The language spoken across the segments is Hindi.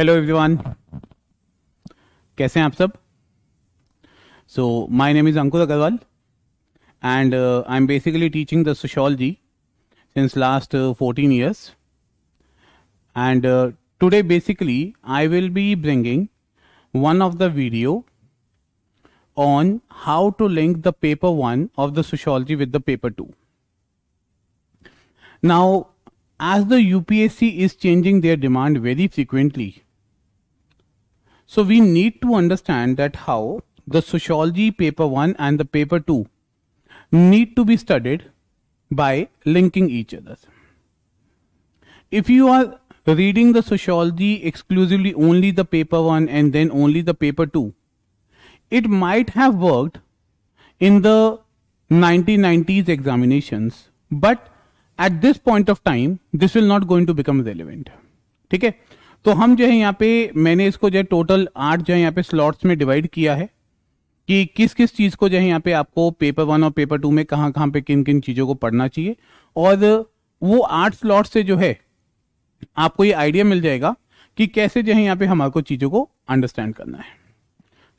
हेलो एवरीवन कैसे हैं आप सब so my name is Ankur Agarwal and I am basically teaching the sociology since last 14 years and today basically I will be bringing one of the video on how to link the paper 1 of the sociology with the paper 2 now as the UPSC is changing their demand very frequently so we need to understand that how the sociology paper 1 and the paper 2 need to be studied by linking each other. If you are reading the sociology exclusively only the paper 1 and then only the paper 2, it might have worked in the 1990s examinations, but at this point of time, this will not going to become relevant. Okay? तो हम जो है यहाँ पे मैंने इसको जो है टोटल आठ जो है यहाँ पे स्लॉट्स में डिवाइड किया है कि किस किस चीज़ को जो है यहाँ पे आपको पेपर वन और पेपर टू में कहाँ कहाँ पे किन किन चीज़ों को पढ़ना चाहिए और वो आठ स्लॉट से जो है आपको ये आइडिया मिल जाएगा कि कैसे जो है यहाँ पे हमारे को चीज़ों को अंडरस्टैंड करना है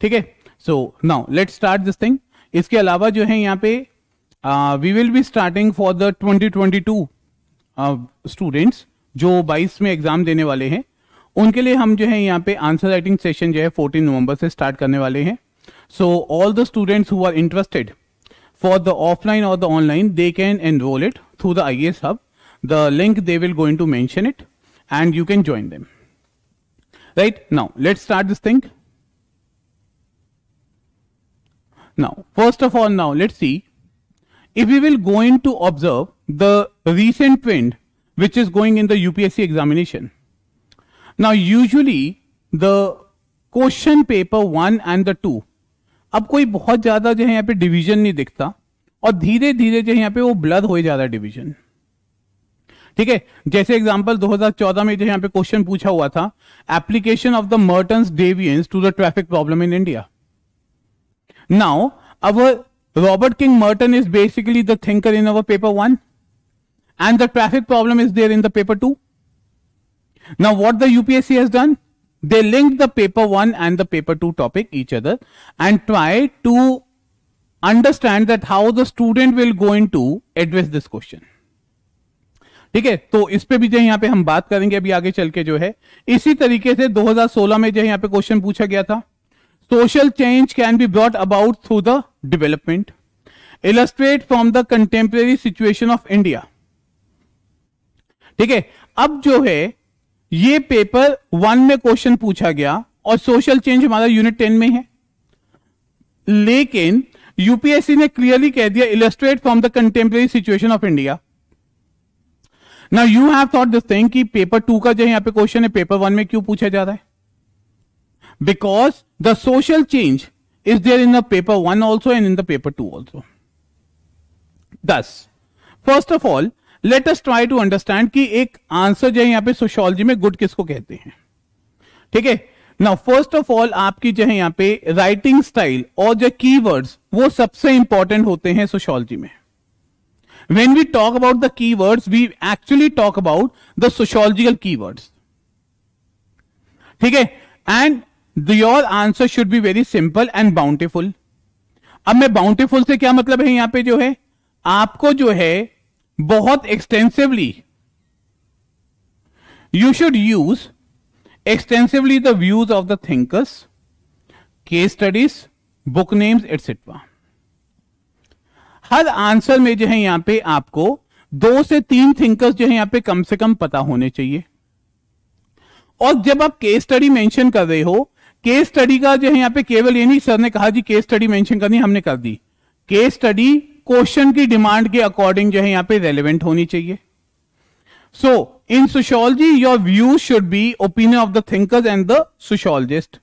ठीक है so now let start this thing इसके अलावा जो है यहाँ पे we will be starting for the two students जो 22 में एग्जाम देने वाले हैं उनके लिए हम जो है यहाँ पे आंसर राइटिंग सेशन जो है फोर्टीन नवंबर से स्टार्ट करने वाले हैं so all the students who are interested for the offline और the online they can enrol it through the I S hub the link they will going to mention it and you can join them right now let start this thing now first of all now let see if you will going to observe the recent trend which is going in the UPSC examination now usually the question paper one and the two अब कोई बहुत ज्यादा जो है यहाँ पे डिवीजन नहीं दिखता और धीरे धीरे जो है यहाँ पे वो ब्लड हो जा रहा है डिवीजन ठीक है जैसे एग्जांपल 2014 में जो यहाँ पे क्वेश्चन पूछा हुआ था application of the Merton deviance to the traffic problem in India now our Robert King Merton is basically the thinker in our paper one and the traffic problem is there in the paper two Now what the UPSC has done? They linked the paper 1 and the paper 2 topic each other and try to understand that how the student will go into address this question. ठीक है तो इस पे भी जो यहाँ पे हम बात करेंगे अभी आगे चल के जो है इसी तरीके से 2016 में जो यहाँ पे क्वेश्चन पूछा गया था social change can be brought about through the development illustrate from the contemporary situation of India ठीक है अब जो है ये पेपर वन में क्वेश्चन पूछा गया और सोशल चेंज हमारा यूनिट टेन में है लेकिन यूपीएससी ने क्लियरली कह दिया illustrate from the contemporary situation of India ना you have thought this thing कि पेपर टू का जो यहां पे क्वेश्चन है पेपर वन में क्यों पूछा जा रहा है because the social change is there in the paper one also and in the paper two also thus first of all let us try to understand कि एक आंसर जो है यहां पे सोशोलॉजी में गुड किसको कहते हैं ठीक है ना फर्स्ट ऑफ ऑल आपकी जो है यहां पे राइटिंग स्टाइल और जो कीवर्ड्स वो सबसे इंपॉर्टेंट होते हैं सोशोलॉजी में when we talk about the keywords we actually talk about the sociological keywords ठीक है and your answer should be very simple and bountiful अब मैं बाउंटिफुल से क्या मतलब है यहां पे जो है आपको जो है बहुत extensively you should use extensively the views of the thinkers के स्टडीज बुक नेम्स एटसेट्रा हर आंसर में जो है यहां पे आपको दो से तीन थिंकर्स जो है यहां पे कम से कम पता होने चाहिए और जब आप केस स्टडी मेंशन कर रहे हो केस स्टडी का जो है यहां पे केवल ये नहीं सर ने कहा जी केस स्टडी मेंशन करनी हमने कर दी केस स्टडी क्वेश्चन की डिमांड के अकॉर्डिंग जो है यहां पे रेलिवेंट होनी चाहिए so in sociology your view should be opinion of the thinkers and the sociologist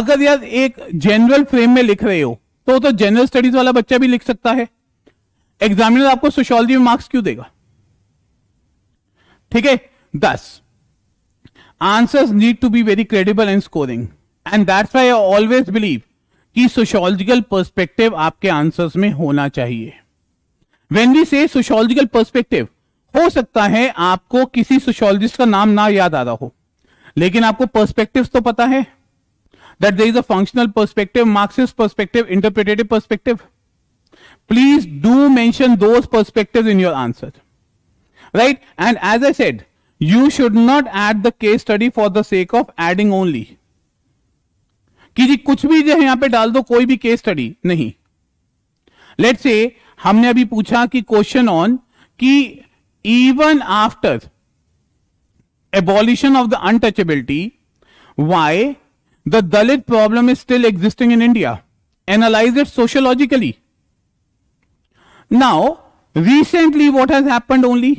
अगर यार एक जनरल फ्रेम में लिख रहे हो तो तो जनरल स्टडीज वाला बच्चा भी लिख सकता है एग्जामिनर आपको सोशोलॉजी में मार्क्स क्यों देगा ठीक है thus answers need to be very credible in scoring and that's why I always believe कि सोशोलॉजिकल पर्सपेक्टिव आपके आंसर्स में होना चाहिए when we say sociological perspective हो सकता है आपको किसी सोशोलॉजिस्ट का नाम ना याद आ रहा हो लेकिन आपको पर्सपेक्टिव्स तो पता है that there is a functional perspective Marxist perspective interpretative perspective please do mention those perspectives in your answer right and as a said you should not add the case study for the sake of adding only कि जी कुछ भी जो है यहां पे डाल दो कोई भी केस स्टडी नहीं लेट से हमने अभी पूछा कि क्वेश्चन ऑन कि even after abolition of the untouchability why the Dalit problem is still existing in India analyse it sociologically now recently what has happened only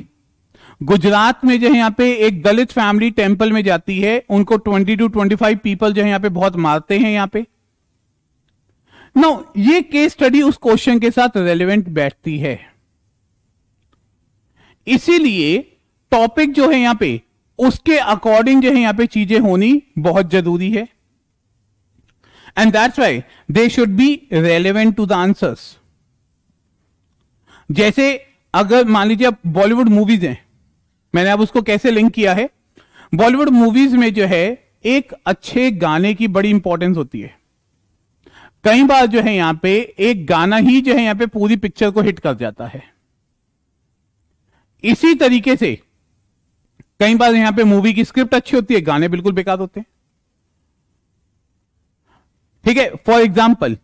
Gujarat में जो है यहाँ पे एक दलित फैमिली टेम्पल में जाती है उनको twenty two twenty five people जो है यहाँ पे बहुत मारते हैं यहाँ पे नो ये केस स्टडी उस क्वेश्चन के साथ रेलिवेंट बैठती है इसीलिए टॉपिक जो है यहां पे उसके अकॉर्डिंग जो है यहां पे चीजें होनी बहुत जरूरी है and that's why they should be relevant to the answers जैसे अगर मान लीजिए आप बॉलीवुड मूवीज हैं मैंने अब उसको कैसे लिंक किया है बॉलीवुड मूवीज में जो है एक अच्छे गाने की बड़ी इंपॉर्टेंस होती है कई बार जो है यहां पे एक गाना ही जो है यहां पे पूरी पिक्चर को हिट कर जाता है इसी तरीके से कई बार यहां पे मूवी की स्क्रिप्ट अच्छी होती है गाने बिल्कुल बेकार होते हैं ठीक है फॉर एग्जाम्पल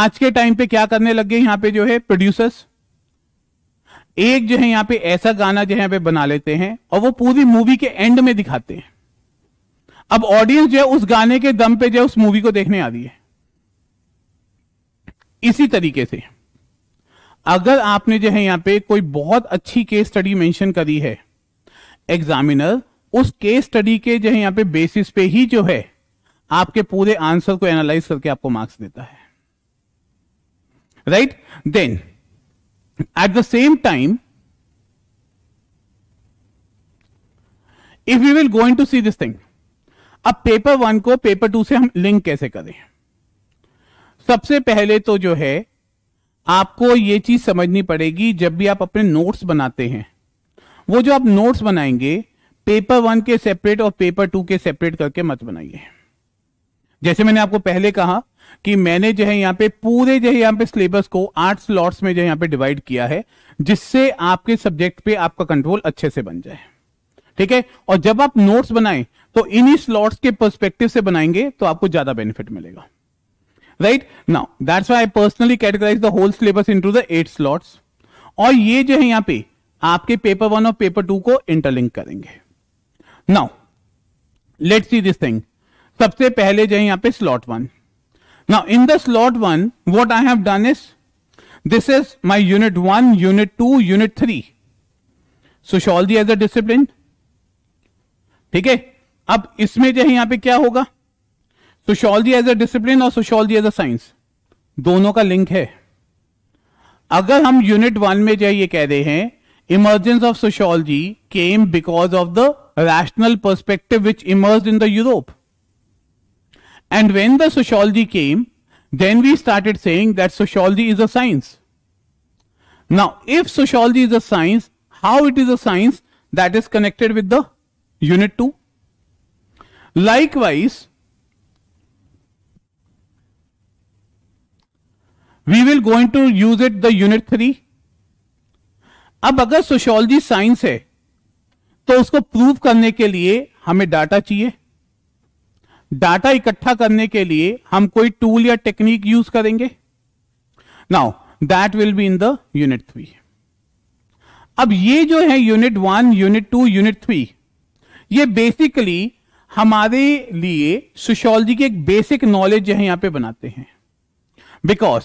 आज के टाइम पे क्या करने लग गए यहां पे जो है प्रोड्यूसर्स एक जो है यहां पे ऐसा गाना जो है यहां पे बना लेते हैं और वो पूरी मूवी के एंड में दिखाते हैं अब ऑडियंस जो है उस गाने के दम पे जो है उस मूवी को देखने आ रही है इसी तरीके से अगर आपने जो है यहां पे कोई बहुत अच्छी केस स्टडी मेंशन करी है एग्जामिनर उस केस स्टडी के जो है यहां पे बेसिस पे ही जो है आपके पूरे आंसर को एनालाइज करके आपको मार्क्स देता है right right? Then At the same time, if we will go into see this thing, अब पेपर वन को पेपर टू से हम लिंक कैसे करें सबसे पहले तो जो है आपको ये चीज समझनी पड़ेगी जब भी आप अपने नोट्स बनाते हैं वो जो आप नोट्स बनाएंगे पेपर वन के सेपरेट और पेपर टू के सेपरेट करके मत बनाइए जैसे मैंने आपको पहले कहा कि मैंने जो है यहाँ पे पूरे जो है यहाँ पे सिलेबस को आठ स्लॉट्स में जो है यहाँ पे डिवाइड किया है जिससे आपके सब्जेक्ट पे आपका कंट्रोल अच्छे से बन जाए ठीक है और जब आप नोट्स बनाएं तो इन्हीं स्लॉट्स के परस्पेक्टिव से बनाएंगे तो आपको ज्यादा बेनिफिट मिलेगा right now that's why I personally categorise the whole syllabus in the eight slots और ये जो है यहाँ पे आपके पेपर वन और पेपर टू को इंटरलिंक करेंगे now let see this thing सबसे पहले जो है यहां पे slot one Now in the slot 1, what I have done is, this is my unit 1, unit 2, unit 3. So Scholdi as a discipline. ठीक है अब इसमें जो है यहां पे क्या होगा सोशोलॉजी एज अ डिसिप्लिन और सोशोलॉजी एज अ साइंस दोनों का लिंक है अगर हम यूनिट वन में जो ये कह रहे हैं emergence of sociology came because of the rational perspective which emerge in the Europe And when the sociology came, then we started saying that sociology is a science. Now, if sociology is a science, how it is a science that is connected with the unit 2? Likewise, we will going to use it the unit 3. अब अगर सोशोलॉजी साइंस है तो उसको प्रूव करने के लिए हमें डाटा चाहिए डाटा इकट्ठा करने के लिए हम कोई टूल या टेक्निक यूज करेंगे now that will be in the unit three अब ये जो है unit one unit two unit three ये बेसिकली हमारे लिए सोशोलॉजी की एक बेसिक नॉलेज है यहां पे बनाते हैं because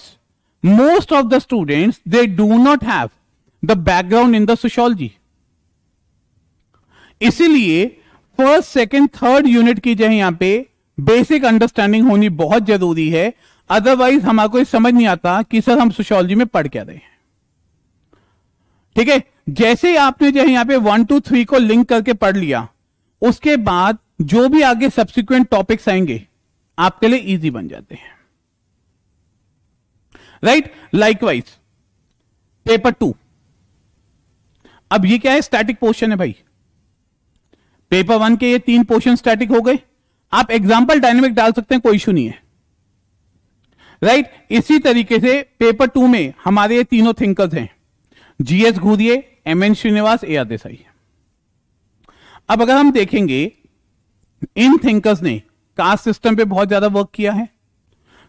most of the students they do not have the background in the sociology इसीलिए फर्स्ट सेकेंड थर्ड यूनिट की जो है यहां पे बेसिक अंडरस्टैंडिंग होनी बहुत जरूरी है अदरवाइज हमारे को समझ नहीं आता कि सर हम सोशोलॉजी में पढ़ क्या रहे हैं ठीक है जैसे ही आपने जो यहां पे वन टू थ्री को लिंक करके पढ़ लिया उसके बाद जो भी आगे सब्सिक्वेंट टॉपिक्स आएंगे आपके लिए इजी बन जाते हैं राइट लाइकवाइज पेपर टू अब ये क्या है स्टैटिक पोर्शन है भाई पेपर वन के ये तीन पोर्शन स्टैटिक हो गए आप एग्जाम्पल डायनेमिक डाल सकते हैं कोई इशू नहीं है राइट right? इसी तरीके से पेपर टू में हमारे ये तीनों थिंकर्स हैं G S Ghurye M N Srinivas A R Desai अब अगर हम देखेंगे इन थिंकर्स ने कास्ट सिस्टम पे बहुत ज्यादा वर्क किया है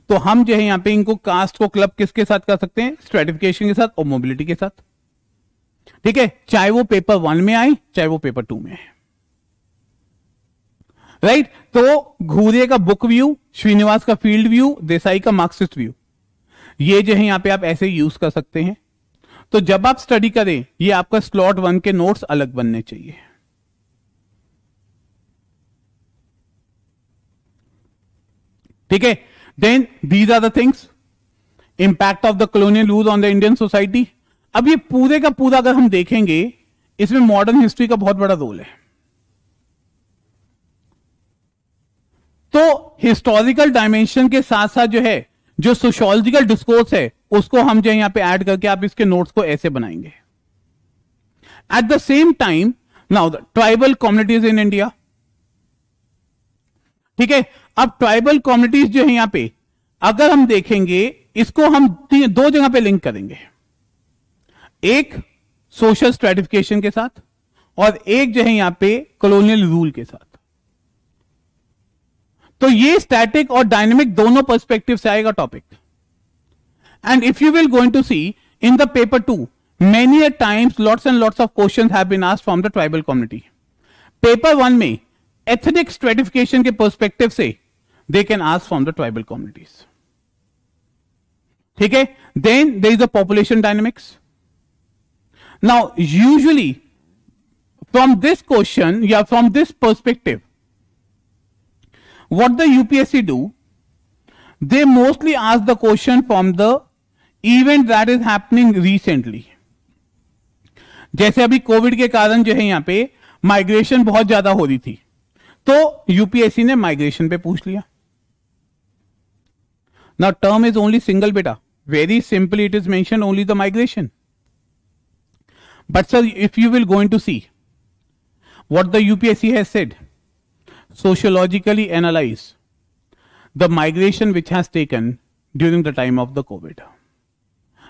तो हम जो है यहां पे इनको कास्ट को क्लब किसके साथ कर सकते हैं स्ट्रेटिफिकेशन के साथ और मोबिलिटी के साथ ठीक है चाहे वो पेपर वन में आए चाहे वो पेपर टू में आए राइट तो घूरे का बुक व्यू श्रीनिवास का फील्ड व्यू देसाई का मार्क्सिस्ट व्यू ये जो है यहां पे आप ऐसे यूज कर सकते हैं तो जब आप स्टडी करें ये आपका स्लॉट वन के नोट्स अलग बनने चाहिए ठीक है then these are the things impact of the colonial rule on the Indian society अब ये पूरे का पूरा अगर हम देखेंगे इसमें मॉडर्न हिस्ट्री का बहुत बड़ा रोल है उसको हिस्टोरिकल डायमेंशन के साथ साथ जो है जो सोशोलॉजिकल डिस्कोर्स है उसको हम जो यहां पे ऐड करके आप इसके नोट्स को ऐसे बनाएंगे at the same time now the tribal communities in India ठीक है अब ट्राइबल कम्युनिटीज जो है यहां पे अगर हम देखेंगे इसको हम दो जगह पे लिंक करेंगे एक सोशल स्ट्रेटिफिकेशन के साथ और एक जो है यहां पे कॉलोनियल रूल के साथ तो ये स्टैटिक और डायनेमिक दोनों परस्पेक्टिव से आएगा topic and if you will going to see in the paper too many a times lots and lots of question have been asked from the tribal community paper one में एथनिक स्ट्रेटिफिकेशन के परस्पेक्टिव से they can ask from the tribal communities ठीक है then there is the population dynamics now usually from this question या from this perspective What the UPSC do, they mostly ask the question from the event that is happening recently. जैसे अभी कोविड के कारण जो है यहां पे माइग्रेशन बहुत ज्यादा हो रही थी तो यूपीएससी ने माइग्रेशन पे पूछ लिया now term is only single बेटा very simply it is mention only the migration but sir if you will going to see what the UPSC has said sociologically analyze the migration which has taken during the time of the COVID.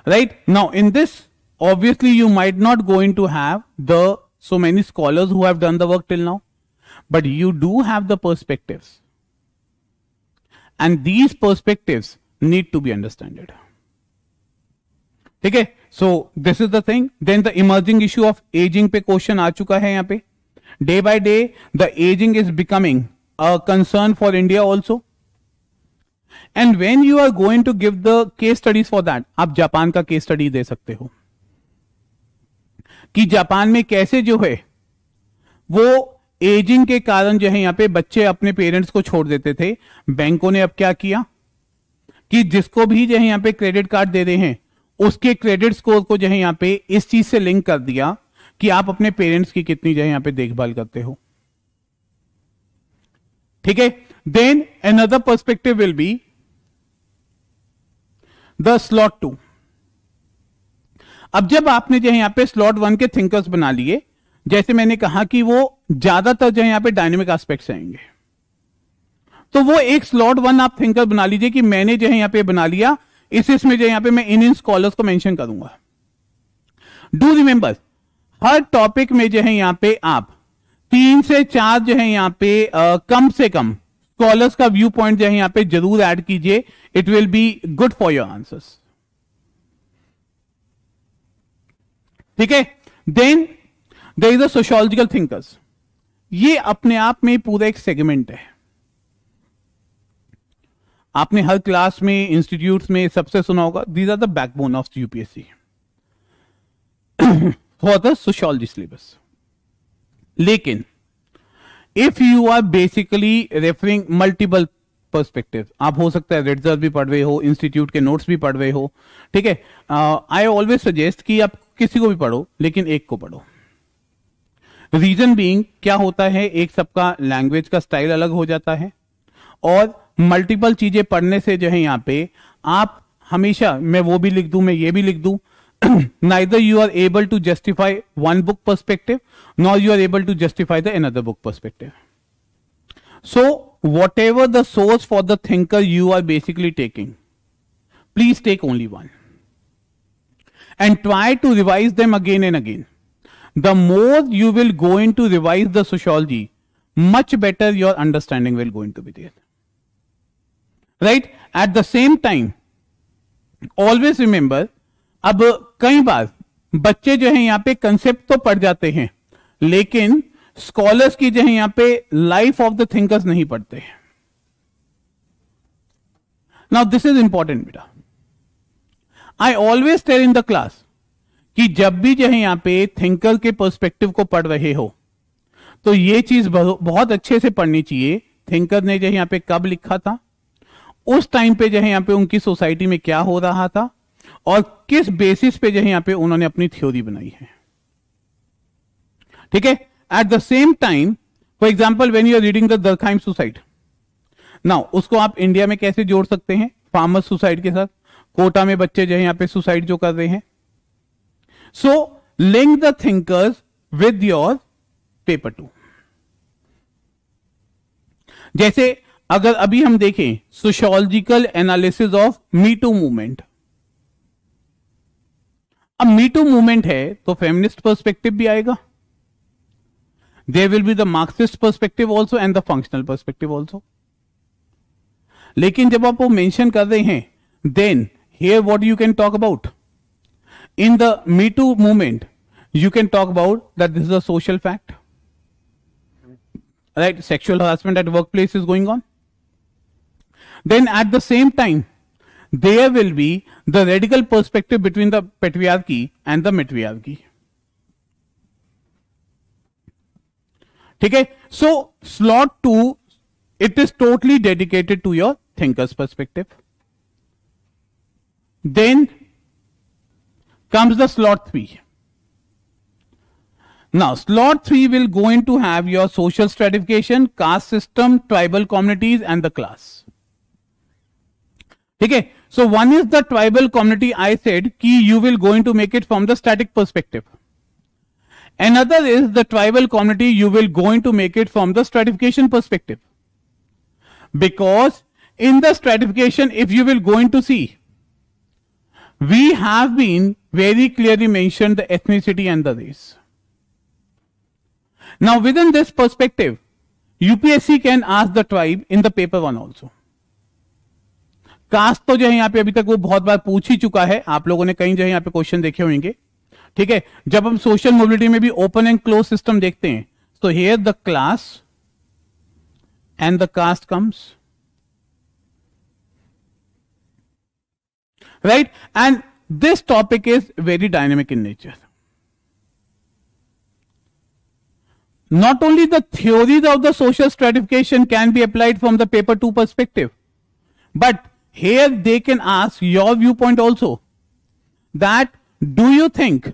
Right? Now, in this, obviously, you might not going to have the so many scholars who have done the work till now, but you do have the perspectives. And these perspectives need to be understood. Okay, so this is the thing. Then the emerging issue of aging. Pe question aa chuka hai है Day by day, the aging is becoming a concern for India also. And when you are going to give the case studies for that, आप जापान का case study दे सकते हो कि जापान में कैसे जो है वो एजिंग के कारण जो है यहाँ पे बच्चे अपने पेरेंट्स को छोड़ देते थे बैंकों ने अब क्या किया कि जिसको भी जो है यहां पे क्रेडिट कार्ड दे रहे हैं उसके क्रेडिट स्कोर को जो है यहां पे इस चीज से लिंक कर दिया कि आप अपने पेरेंट्स की कितनी जो यहां पे देखभाल करते हो ठीक है then another perspective will be the slot two अब जब आपने जो है यहां पे स्लॉट वन के थिंकर्स बना लिए जैसे मैंने कहा कि वो ज्यादातर जो है यहां पे डायनेमिक एस्पेक्ट्स आएंगे तो वो एक स्लॉट वन आप थिंकर बना लीजिए कि मैंने जो है यहां पे बना लिया इस इसमें जो यहां पे मैं इन इन स्कॉलर्स को मेंशन करूंगा डू रिमेंबर हर टॉपिक में जो है यहाँ पे आप तीन से चार जो है यहाँ पे आ, कम से कम स्कॉलर्स का व्यू पॉइंट जो है यहाँ पे जरूर ऐड कीजिए it will be good for your answers ठीक है then they is a sociological thinkers ये अपने आप में पूरा एक सेगमेंट है आपने हर क्लास में इंस्टीट्यूट में सबसे सुना होगा these are the backbone of UPSC for the sociology syllabus लेकिन if you are basically referring multiple perspective आप हो सकता है रिजल्ट भी पढ़ रहे हो इंस्टीट्यूट के नोट्स भी पढ़ रहे हो ठीक है आई ऑलवेज सजेस्ट कि आप किसी को भी पढ़ो लेकिन एक को पढ़ो रीजन बीइंग क्या होता है एक सबका लैंग्वेज का स्टाइल अलग हो जाता है और मल्टीपल चीजें पढ़ने से जो है यहां पे आप हमेशा मैं वो भी लिख दू मैं ये भी लिख दूं neither you are able to justify one book perspective nor you are able to justify the another book perspective so whatever the source for the thinker you are basically taking please take only one and try to revise them again and again the more you will go into revise the sociology much better your understanding will going to be there right at the same time always remember अब कई बार बच्चे जो है यहाँ पे कंसेप्ट तो पढ़ जाते हैं लेकिन स्कॉलर्स की जो है यहाँ पे लाइफ ऑफ द थिंकर्स नहीं पढ़ते हैं नाउ दिस इज इंपॉर्टेंट बेटा I always tell in the class कि जब भी जो है यहाँ पे थिंकर के पर्सपेक्टिव को पढ़ रहे हो तो ये चीज बहुत अच्छे से पढ़नी चाहिए थिंकर ने जो है यहाँ पे कब लिखा था उस टाइम पे जो है यहाँ पे उनकी सोसाइटी में क्या हो रहा था और किस बेसिस पे जो है यहां पे उन्होंने अपनी थ्योरी बनाई है ठीक है at the same time for example when you are reading the Durkheim suicide now उसको आप इंडिया में कैसे जोड़ सकते हैं फार्मर सुसाइड के साथ कोटा में बच्चे जो है यहां पे सुसाइड जो कर रहे हैं so link the thinkers with your paper two जैसे अगर अभी हम देखें sociological analysis of me too movement अब मीटू मूवमेंट है तो फेमिनिस्ट पर्सपेक्टिव भी आएगा there will be the Marxist perspective also and the functional perspective also लेकिन जब आप वो मेंशन कर रहे हैं then here what you can talk about in the me too movement you can talk about that this is a social fact right sexual harassment at work place is going on then at the same time there will be the radical perspective between the patriarchy and the matriarchy. Okay, so slot 2, it is totally dedicated to your thinker's perspective. Then comes the slot 3. Now, slot 3 will go into have your social stratification, caste system, tribal communities and the class. Okay, so one is the tribal community I said key you will going to make it from the static perspective. Another is the tribal community you will going to make it from the stratification perspective. Because in the stratification if you will going to see we have been very clearly mentioned the ethnicity and the race. Now within this perspective UPSC can ask the tribe in the paper one also. Caste तो जो है यहाँ पे अभी तक वो बहुत बार पूछ ही चुका है आप लोगों ने कहीं जो है यहाँ पे क्वेश्चन देखे होंगे ठीक है जब हम सोशल मोबिलिटी में भी ओपन एंड क्लोज सिस्टम देखते हैं तो here the class and the caste comes right and this topic is very dynamic in nature not only the theories of the social stratification can be applied from the paper two perspective but Here they can ask your viewpoint also that do you think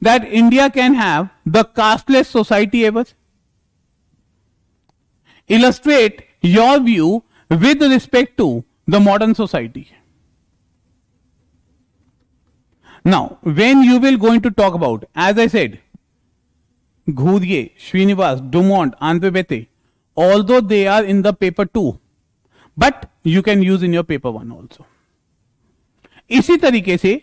that India can have the casteless society ever? Illustrate your view with respect to the modern society. Now, when you will going to talk about, as I said, Ghurye, Srinivas, Dumont, Andvebete, although they are in the paper too, but you can use in your paper one also इसी तरीके से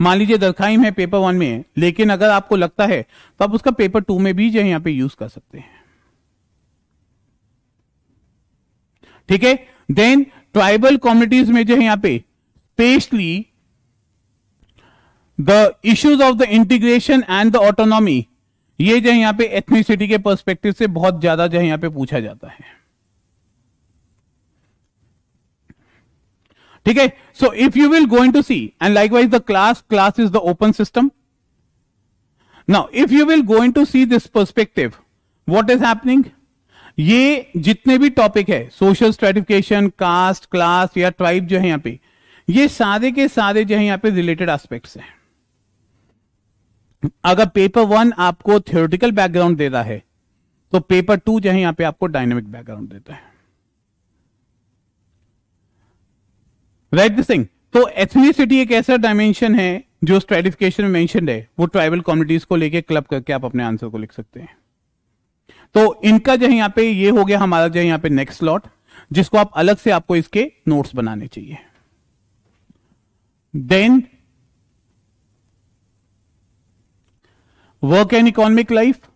मान लीजिए दरखाइम है पेपर वन में लेकिन अगर आपको लगता है तो आप उसका पेपर टू में भी जो है यहां पे यूज कर सकते हैं ठीक है देन ट्राइबल कम्युनिटीज में जो है यहां पे specially the issues of the integration and the autonomy ये जो है यहां पे एथनिसिटी के पर्सपेक्टिव से बहुत ज्यादा जो है यहां पे पूछा जाता है ठीक है so if you will going to see and likewise the class class is the open system now if you will going to see this perspective what is happening ये जितने भी टॉपिक है सोशल स्ट्रेटिफिकेशन कास्ट क्लास या ट्राइब जो है यहां पे ये सारे के सारे जो है यहां पे रिलेटेड एस्पेक्ट्स हैं अगर पेपर वन आपको थियोरटिकल बैकग्राउंड दे रहा है तो पेपर टू जो है यहां पे आपको डायनेमिक बैकग्राउंड देता है राइट दिस थिंग तो एथनिसिटी एक ऐसा डायमेंशन है जो स्ट्रेटिफिकेशन में मेंशन है वो ट्राइबल कम्युनिटीज को लेके क्लब करके आप अपने आंसर को लिख सकते हैं तो इनका जो है यहाँ पे ये हो गया हमारा जो है यहाँ पे नेक्स्ट स्लॉट जिसको आप अलग से आपको इसके नोट्स बनाने चाहिए then work and economic life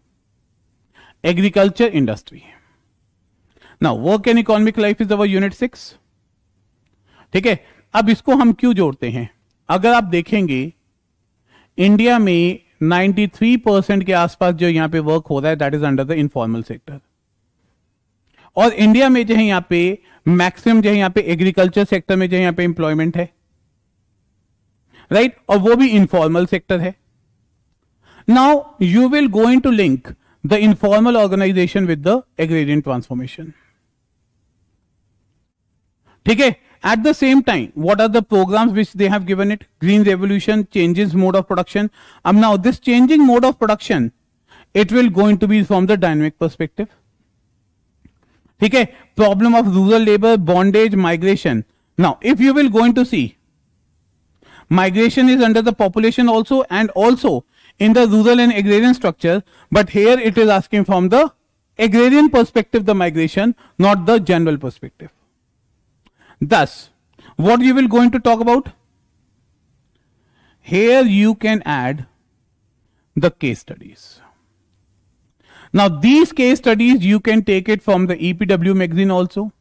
agriculture industry now work and economic life is our unit six ठीक है अब इसको हम क्यों जोड़ते हैं अगर आप देखेंगे इंडिया में 93 परसेंट के आसपास जो यहां पे वर्क हो रहा है that is under the informal sector और इंडिया में जो है यहां पे मैक्सिमम जो है यहां पे एग्रीकल्चर सेक्टर में जो है यहां पे इंप्लॉयमेंट है राइट right? और वो भी इनफॉर्मल सेक्टर है now you will go in to link the informal organization with the agrarian transformation ठीक है At the same time, what are the programs which they have given it? Green revolution, changes mode of production. Um, now this changing mode of production, it will going to be from the dynamic perspective. Okay, problem of rural labour, bondage, migration. Now, if you will going to see, migration is under the population also and also in the rural and agrarian structure but here it is asking from the agrarian perspective the migration not the general perspective Thus, what we will going to talk about? Here you can add the case studies. Now these case studies, you can take it from the EPW magazine also.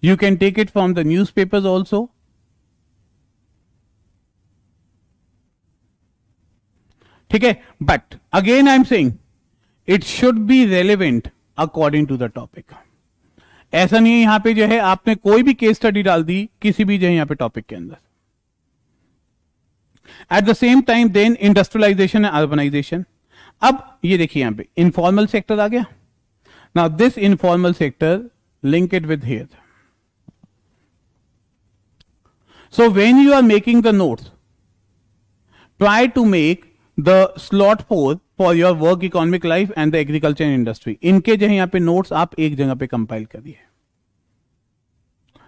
You can take it from the newspapers also. Okay, but again I'm saying it should be relevant according to the topic. ऐसा नहीं है यहां पे जो है आपने कोई भी केस स्टडी डाल दी किसी भी जो है यहां पे टॉपिक के अंदर at the same time then industrialization and urbanization अब ये देखिए यहां पे इनफॉर्मल सेक्टर आ गया now this informal sector link it with here so when you are making the note try to make the slot four for your work economic life and the agriculture industry इनके जो है यहाँ पे नोट्स आप एक जगह पे कंपाइल करिए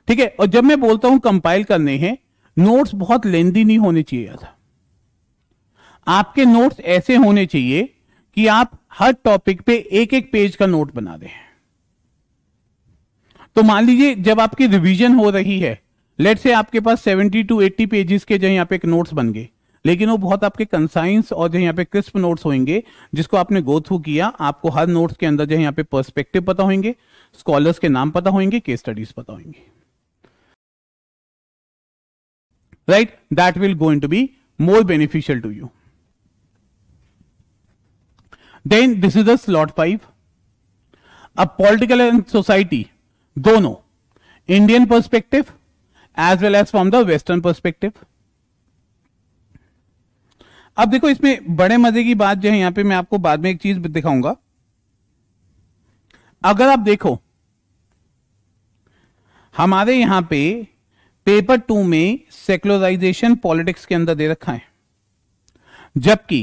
ठीक है और जब मैं बोलता हूं कंपाइल करने हैं नोट्स बहुत लेंदी नहीं होने चाहिए था आपके नोट्स ऐसे होने चाहिए कि आप हर टॉपिक पे एक एक पेज का नोट बना दें तो मान लीजिए जब आपकी रिवीजन हो रही है लेट से आपके पास 70 टू 80 पेजेस के जो यहां पे नोट्स बन गए लेकिन वो बहुत आपके कंसाइंस और जो यहाँ पे क्रिस्प नोट्स होंगे जिसको आपने गो थ्रू किया आपको हर नोट्स के अंदर जो यहाँ पे पर्सपेक्टिव पता होंगे स्कॉलर्स के नाम पता होंगे केस स्टडीज पता होंगे right that will going to be more beneficial to you then this is the five अब पॉलिटिकल एंड सोसाइटी दोनों Indian perspective as well as from the western perspective अब देखो इसमें बड़े मजे की बात जो है यहां पे मैं आपको बाद में एक चीज दिखाऊंगा अगर आप देखो हमारे यहां पे पेपर टू में सेक्युलराइजेशन पॉलिटिक्स के अंदर दे रखा है जबकि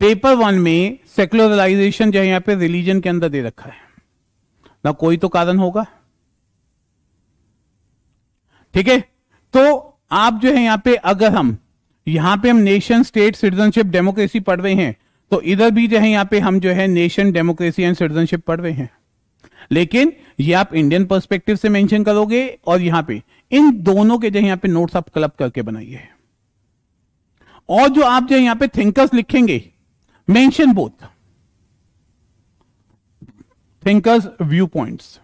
पेपर वन में सेक्युलराइजेशन जो है यहां पे रिलीजन के अंदर दे रखा है ना कोई तो कारण होगा ठीक है तो आप जो है यहां पे अगर हम यहाँ पे हम नेशन स्टेट सिटीजनशिप डेमोक्रेसी पढ़ रहे हैं तो इधर भी जो है यहाँ पे हम जो है नेशन डेमोक्रेसी एंड सिटीजनशिप पढ़ रहे हैं लेकिन ये आप इंडियन पर्सपेक्टिव से मेंशन करोगे और यहां पे इन दोनों के जो यहां पे नोट्स आप क्लब करके बनाइए और जो आप जो यहां पे थिंकर्स लिखेंगे mention both thinkers view points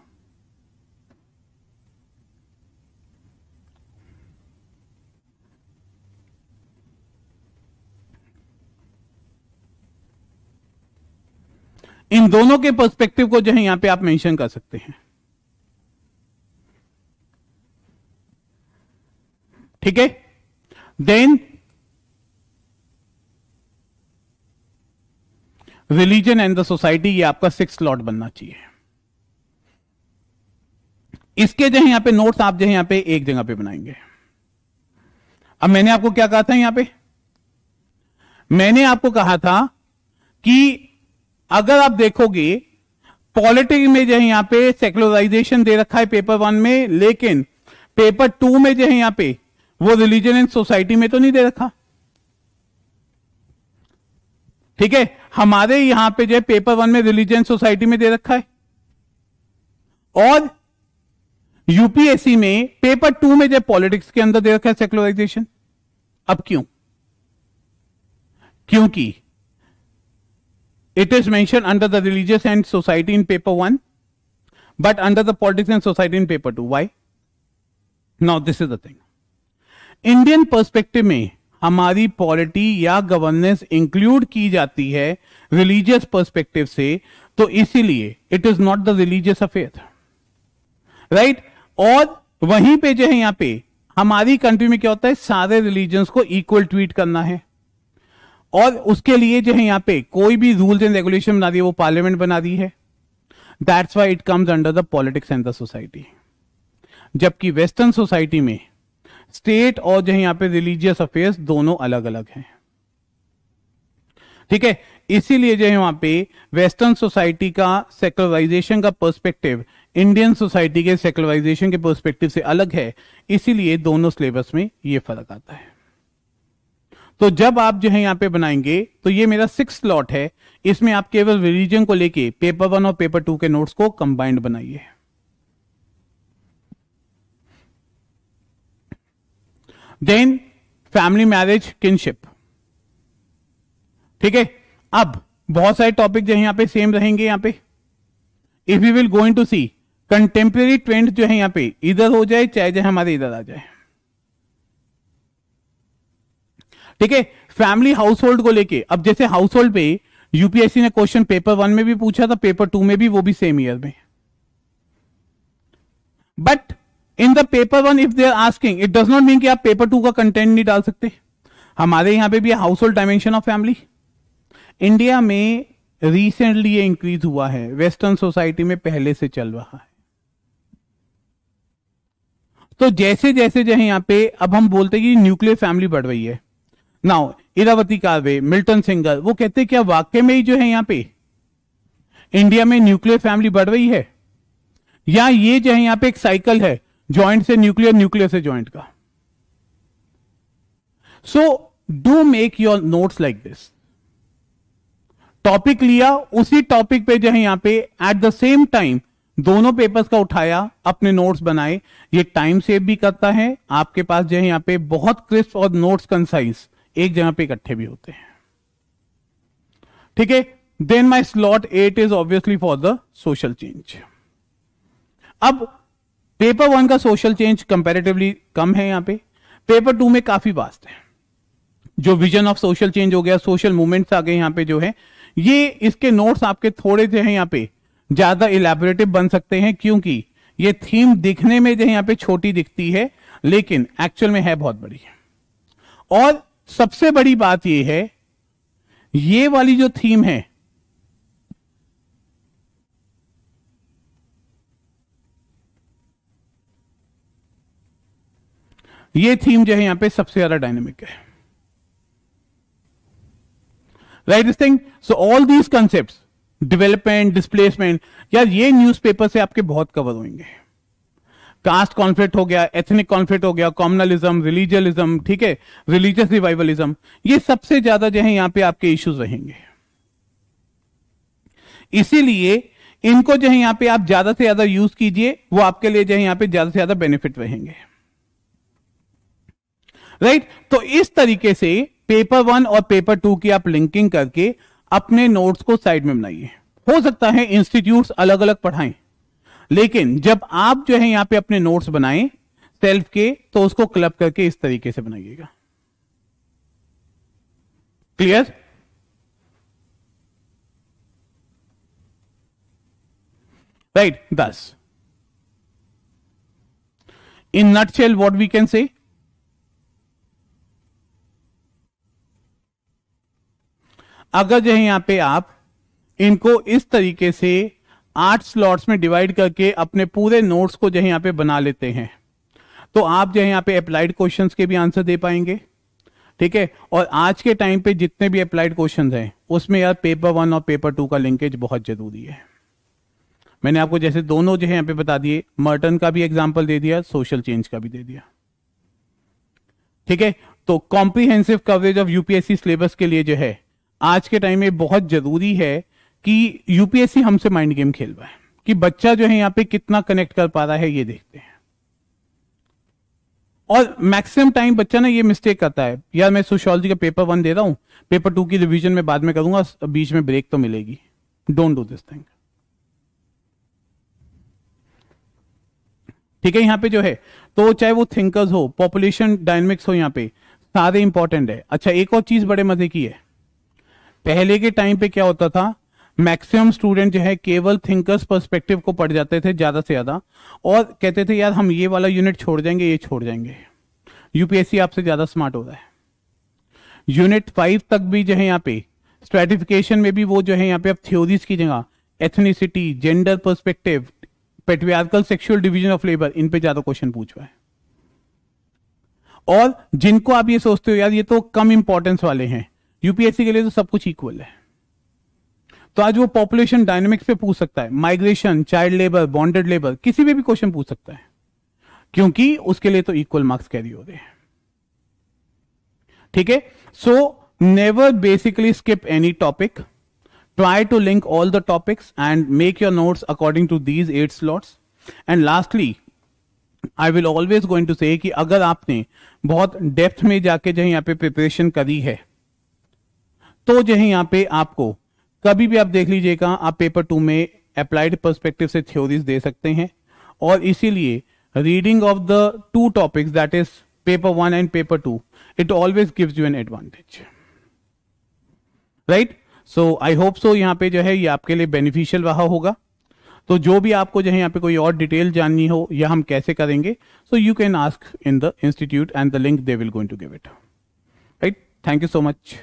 इन दोनों के पर्सपेक्टिव को जो है यहां पे आप मेंशन कर सकते हैं ठीक है then religion and the society ये आपका सिक्स लॉट बनना चाहिए इसके जो है यहां पे नोट्स आप जो है यहां पे एक जगह पे बनाएंगे अब मैंने आपको क्या कहा था यहां पे मैंने आपको कहा था कि अगर आप देखोगे पॉलिटिक में जो है यहाँ पे सेकुलराइजेशन दे रखा है पेपर वन में लेकिन पेपर टू में जो है यहाँ पे वो रिलीजन एंड सोसाइटी में तो नहीं दे रखा ठीक है हमारे यहां पे जो है पेपर वन में रिलीजन सोसाइटी में दे रखा है और यूपीएससी में पेपर टू में जो पॉलिटिक्स के अंदर दे रखा है सेकुलराइजेशन अब क्यों क्योंकि It is mentioned under the religious and society in paper 1, but under the politics and society in paper 2. Why? Now, this is the thing. Indian perspective में हमारी पॉलिटी या गवर्नेंस इंक्लूड की जाती है रिलीजियस पर्सपेक्टिव से तो इसीलिए it is not the religious affair right और वहीं पे जो है यहां पे हमारी कंट्री में क्या होता है सारे रिलीजन को इक्वल ट्रीट करना है और उसके लिए जो है यहाँ पे कोई भी रूल्स एंड रेगुलेशन बना दी वो पार्लियामेंट बना दी है that's why it comes under the politics and the society जबकि वेस्टर्न सोसाइटी में स्टेट और जो है यहाँ पे रिलीजियस अफेयर्स दोनों अलग अलग हैं ठीक है इसीलिए जो है वहां पे वेस्टर्न सोसाइटी का सेकुलराइजेशन का पर्सपेक्टिव इंडियन सोसाइटी के सेकुलराइजेशन के पर्सपेक्टिव से अलग है इसीलिए दोनों सिलेबस में ये फर्क आता है तो जब आप जो है यहाँ पे बनाएंगे तो ये मेरा सिक्स लॉट है इसमें आप केवल रिलीजन को लेके पेपर वन और पेपर टू के नोट्स को कंबाइंड बनाइए देन फैमिली मैरिज किनशिप ठीक है अब बहुत सारे टॉपिक जो है यहां पे सेम रहेंगे यहां पे if you will going to see contemporary trend जो है यहां पे इधर हो जाए चाहे जो हमारे इधर आ जाए ठीक है फैमिली हाउस होल्ड को लेके अब जैसे हाउस होल्ड पे यूपीएससी ने क्वेश्चन पेपर वन में भी पूछा था पेपर टू में भी वो भी सेम ईयर में but in the paper one if they are asking it does not mean कि आप पेपर टू का कंटेंट नहीं डाल सकते हमारे यहां पे भी household dimension of family India में रिसेंटली ये इंक्रीज हुआ है वेस्टर्न सोसाइटी में पहले से चल रहा है तो जैसे जैसे जो है यहां पे अब हम बोलते हैं कि न्यूक्लियर फैमिली बढ़ रही है नाउ इरावती कावे मिल्टन सिंगल वो कहते क्या वाक्य में ही जो है यहां पे इंडिया में न्यूक्लियर फैमिली बढ़ रही है या ये जो है यहां पे एक साइकिल है ज्वाइंट से न्यूक्लियर न्यूक्लियर से ज्वाइंट का so do make your notes like this topic लिया उसी टॉपिक पे जो है यहां पे एट द सेम टाइम दोनों पेपर्स का उठाया अपने नोट्स बनाए ये टाइम सेव भी करता है आपके पास जो है यहां पे बहुत क्रिस्प और नोट्स कंसाइज एक जगह पे इकट्ठे भी होते हैं ठीक है then my slot eight is obviously for the social change अब पेपर वन का सोशल चेंज कंपेरेटिवली कम है यहां पे पेपर टू में काफी वास्ट है जो विजन ऑफ सोशल चेंज हो गया सोशल मूवमेंट्स आ गए यहां पे जो है ये इसके नोट्स आपके थोड़े जो है यहां पे ज्यादा इलेबोरेटिव बन सकते हैं क्योंकि ये थीम दिखने में जो है यहां पे छोटी दिखती है लेकिन एक्चुअल में है बहुत बड़ी और सबसे बड़ी बात यह है ये वाली जो थीम है ये थीम जो है यहां पे सबसे ज्यादा डायनेमिक है right this thing so all these concept development displacement यार ये न्यूज़पेपर से आपके बहुत कवर होंगे कास्ट कॉन्फ्लिक्ट हो गया एथनिक कॉन्फ्लिक्ट हो गया कॉमनलिज्म रिलीजियलिज्म ठीक है रिलीजियस रिवाइवलिज्म ये सबसे ज्यादा जो है यहाँ पे आपके इश्यूज रहेंगे इसीलिए इनको जो है यहाँ पे आप ज्यादा से ज्यादा यूज कीजिए वो आपके लिए जो है यहाँ पे ज्यादा से ज्यादा बेनिफिट रहेंगे राइट right? तो इस तरीके से पेपर वन और पेपर टू की आप लिंकिंग करके अपने नोट्स को साइड में बनाइए हो सकता है इंस्टीट्यूट अलग अलग पढ़ाएं लेकिन जब आप जो है यहां पे अपने नोट्स बनाएं सेल्फ के तो उसको क्लब करके इस तरीके से बनाइएगा clear right thus in nutshell what we can say अगर जो है यहां पे आप इनको इस तरीके से आठ स्लॉट्स में डिवाइड करके अपने पूरे नोट्स को जो है यहाँ पे बना लेते हैं तो आप जो है यहाँ पे अप्लाइड क्वेश्चन के भी आंसर दे पाएंगे ठीक है और आज के टाइम पे जितने भी अप्लाइड क्वेश्चन हैं उसमें यार पेपर वन और पेपर टू का लिंकेज बहुत जरूरी है मैंने आपको जैसे दोनों जो है यहाँ पे बता दिए मर्टन का भी एग्जाम्पल दे दिया सोशल चेंज का भी दे दिया ठीक है तो comprehensive coverage of UPSC syllabus के लिए जो है आज के टाइम में बहुत जरूरी है कि यूपीएससी हमसे माइंड गेम खेल रहा है कि बच्चा जो है यहां पे कितना कनेक्ट कर पा रहा है ये देखते हैं और मैक्सिमम टाइम बच्चा ना ये मिस्टेक करता है यार मैं सोशोलॉजी का पेपर वन दे रहा हूं पेपर टू की रिवीजन में बाद में करूंगा बीच में ब्रेक तो मिलेगी डोंट डू दिस थिंग ठीक है यहां पे जो है तो चाहे वो थिंकर्स हो पॉपुलेशन डायनेमिक्स हो यहां पे सारे इंपॉर्टेंट है अच्छा एक और चीज बड़े मजे की है पहले के टाइम पे क्या होता था मैक्सिमम स्टूडेंट जो है केवल थिंकर्स पर्सपेक्टिव को पढ़ जाते थे ज़्यादा से ज़्यादा और कहते थे यार हम ये वाला यूनिट छोड़ जाएंगे ये छोड़ जाएंगे यूपीएससी आपसे ज़्यादा स्मार्ट हो रहा है यूनिट फाइव तक भी जो है यहाँ पे स्ट्रेटिफिकेशन में भी वो जो है यहाँ पे अब थ्योरीज की जगह ethnicity gender perspective patriarchal sexual division of labour इन पे ज़्यादा क्वेश्चन पूछ रहा है और जिनको आप ये सोचते हो यार ये तो कम इंपॉर्टेंस वाले हैं यूपीएससी के लिए तो सब कुछ इक्वल है तो आज वो पॉपुलेशन डायनेमिक्स पे पूछ सकता है migration child labour bonded labour किसी पे भी क्वेश्चन पूछ सकता है क्योंकि उसके लिए तो इक्वल मार्क्स कैरी हो रहे हैं ठीक है so never basically skip any topic try to link all the topics and make your notes according to these eight slots and lastly I will always going to say कि अगर आपने बहुत डेप्थ में जाके जो यहां पे प्रिपरेशन करी है तो जो है यहां पे आपको कभी भी आप देख लीजिएगा आप पेपर टू में अप्लाइड परस्पेक्टिव से थ्योरीज दे सकते हैं और इसीलिए reading of the two topics that is paper one and paper two it always gives you an advantage right so I hope so यहाँ पे जो है ये आपके लिए बेनिफिशियल रहा होगा तो जो भी आपको जो है यहाँ पे कोई और डिटेल जाननी हो या हम कैसे करेंगे so you can ask in the institute and the link they will going to give it right thank you so much